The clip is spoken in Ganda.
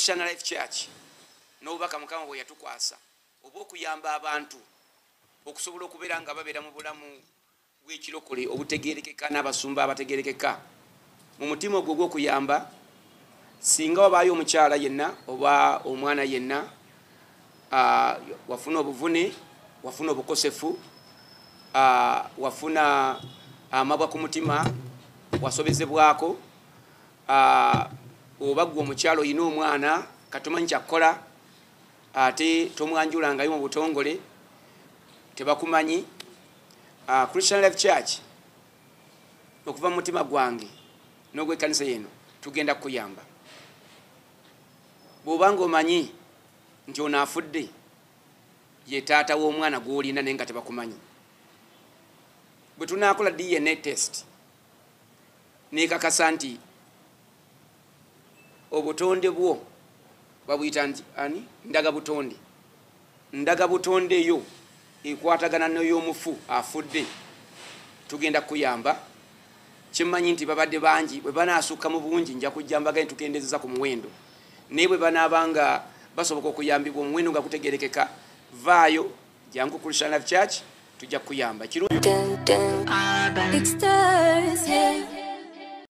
christian life church nobubaka mukama bwe yatukwasa oba okuyamba abantu okusobola okubeera nga babeera mu bulamu bwekirokole obutegerekeka n'abasumba abategerekeka mu mutima ogwo gwokuyamba singa wabaayo omukyala yenna oba omwana yenna wafuna obuvune wafuna obukosefu wafuna amabwa ku mutima wasobezebwako oba gwe omukyalo oyina omwana katomanyi kyakkola ate tomwanjulangayo mu butongole tebakumanyi ah, christian life church okuva mu mutima gwange n'ogwekanisa yeno tugenda kukuyamba bwobanga omanyi nti ono afudde yetaata w'omwana gwolinda naye nga tebakumanyi bwe tunakola dna test nekakasa nti obutonde bwo babuyita nti ani ndaga butonde ndaga butonde yo ekwatagana neyomufu afudde tugenda kuyamba kimanyi nti babadde bangi bwebanasuka mu bungi nja kujja mbaga netukendezeza ku muwendo naye bwebanabanga basoboka okuyambibwa omuwendo nga gutegerekeka vaayo jangu christianlife church tujja kukuyamba kirungi